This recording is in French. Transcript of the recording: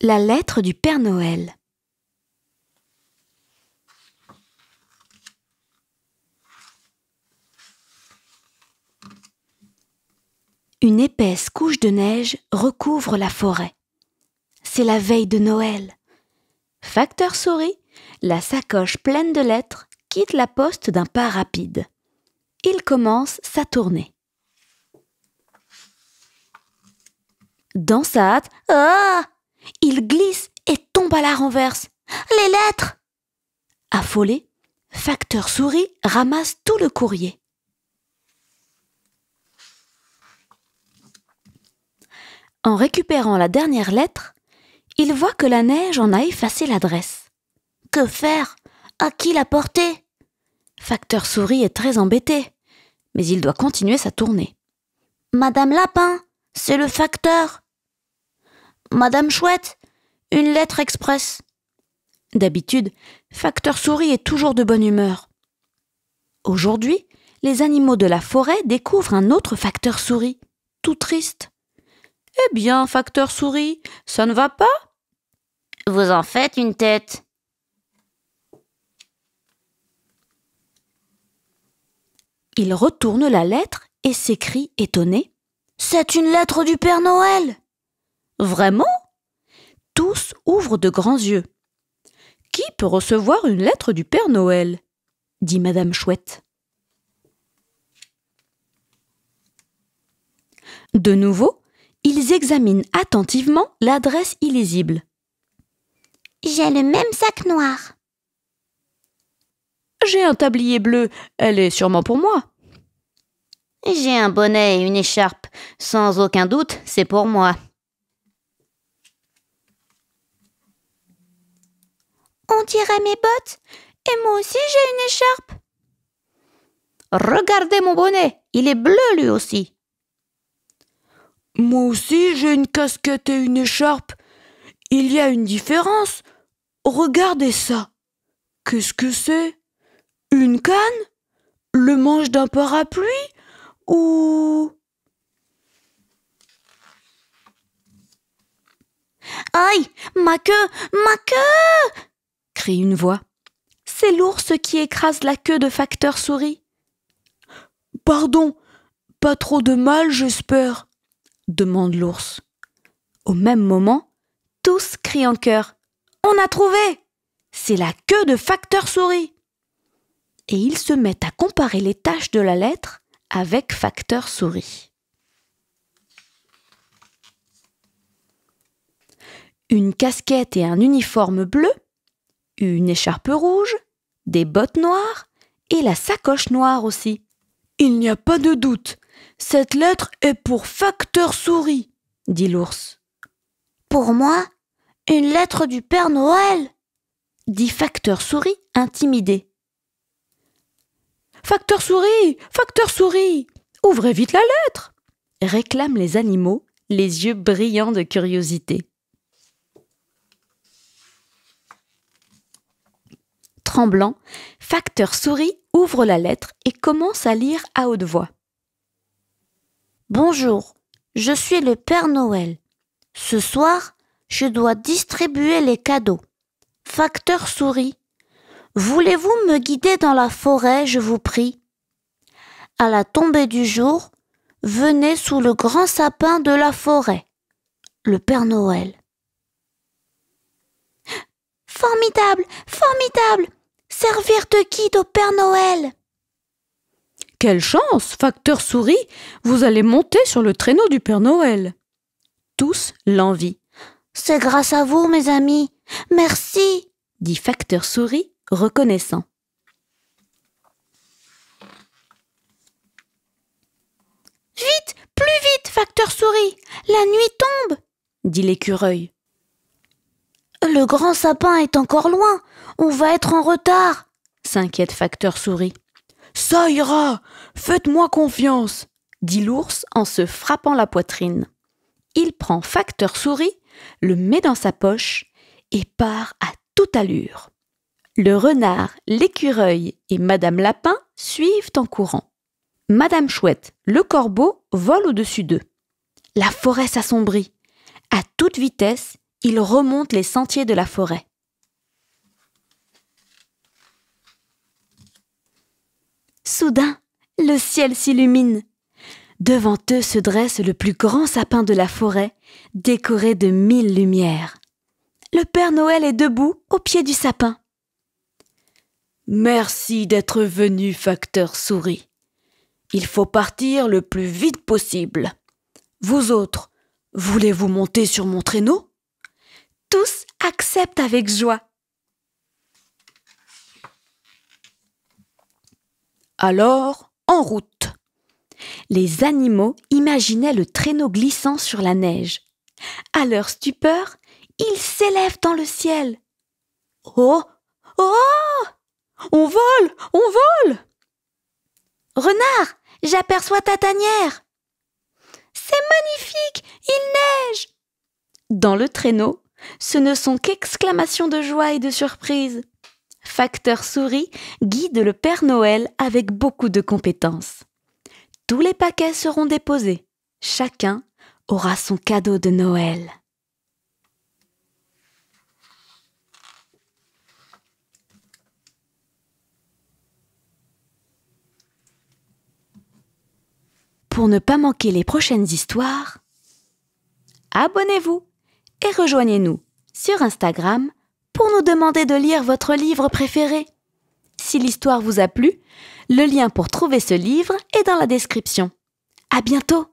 La lettre du Père Noël. Une épaisse couche de neige recouvre la forêt. C'est la veille de Noël. Facteur souris, la sacoche pleine de lettres quitte la poste d'un pas rapide. Il commence sa tournée. Dans sa hâte, ah il glisse et tombe à la renverse. Les lettres Affolé, Facteur Souris ramasse tout le courrier. En récupérant la dernière lettre, il voit que la neige en a effacé l'adresse. Que faire À qui la porter Facteur Souris est très embêté, mais il doit continuer sa tournée. Madame Lapin, c'est le facteur. Madame Chouette, une lettre express. D'habitude, Facteur Souris est toujours de bonne humeur. Aujourd'hui, les animaux de la forêt découvrent un autre Facteur Souris, tout triste. Eh bien, Facteur Souris, ça ne va pas Vous en faites une tête. Il retourne la lettre et s'écrie étonné. C'est une lettre du Père Noël Vraiment Tous ouvrent de grands yeux. Qui peut recevoir une lettre du Père Noël dit Madame Chouette. De nouveau, ils examinent attentivement l'adresse illisible. J'ai le même sac noir. J'ai un tablier bleu, elle est sûrement pour moi. J'ai un bonnet et une écharpe, sans aucun doute, c'est pour moi. On dirait mes bottes. Et moi aussi j'ai une écharpe. Regardez mon bonnet. Il est bleu lui aussi. Moi aussi j'ai une casquette et une écharpe. Il y a une différence. Regardez ça. Qu'est-ce que c'est Une canne Le manche d'un parapluie Ou... Aïe Ma queue Ma queue crie une voix. C'est l'ours qui écrase la queue de Facteur Souris. Pardon, pas trop de mal, j'espère, demande l'ours. Au même moment, tous crient en chœur. On a trouvé C'est la queue de Facteur Souris Et ils se mettent à comparer les tâches de la lettre avec Facteur Souris. Une casquette et un uniforme bleu une écharpe rouge, des bottes noires et la sacoche noire aussi. Il n'y a pas de doute, cette lettre est pour facteur souris, dit l'ours. Pour moi, une lettre du Père Noël, dit facteur souris intimidé. Facteur souris, facteur souris, ouvrez vite la lettre, réclament les animaux, les yeux brillants de curiosité. blanc, Facteur Souris ouvre la lettre et commence à lire à haute voix. Bonjour, je suis le Père Noël. Ce soir, je dois distribuer les cadeaux. Facteur Souris, Voulez-vous me guider dans la forêt, je vous prie À la tombée du jour, venez sous le grand sapin de la forêt. Le Père Noël. Formidable, formidable servir de guide au Père Noël. Quelle chance, facteur souris, vous allez monter sur le traîneau du Père Noël. Tous l'envient. C'est grâce à vous, mes amis. Merci, dit facteur souris, reconnaissant. Vite, plus vite, facteur souris. La nuit tombe, dit l'écureuil. Le grand sapin est encore loin. On va être en retard. s'inquiète Facteur Souris. Ça ira. Faites-moi confiance, dit l'ours en se frappant la poitrine. Il prend Facteur Souris, le met dans sa poche et part à toute allure. Le renard, l'écureuil et Madame Lapin suivent en courant. Madame Chouette, le corbeau, vole au-dessus d'eux. La forêt s'assombrit. À toute vitesse, il remonte les sentiers de la forêt. Soudain, le ciel s'illumine. Devant eux se dresse le plus grand sapin de la forêt, décoré de mille lumières. Le Père Noël est debout au pied du sapin. Merci d'être venu, facteur souris. Il faut partir le plus vite possible. Vous autres, voulez-vous monter sur mon traîneau tous acceptent avec joie. Alors, en route. Les animaux imaginaient le traîneau glissant sur la neige. À leur stupeur, ils s'élèvent dans le ciel. Oh Oh On vole On vole Renard, j'aperçois ta tanière. C'est magnifique, il neige. Dans le traîneau, ce ne sont qu'exclamations de joie et de surprise. Facteur souris guide le Père Noël avec beaucoup de compétences. Tous les paquets seront déposés. Chacun aura son cadeau de Noël. Pour ne pas manquer les prochaines histoires, abonnez-vous et rejoignez-nous sur Instagram pour nous demander de lire votre livre préféré. Si l'histoire vous a plu, le lien pour trouver ce livre est dans la description. À bientôt!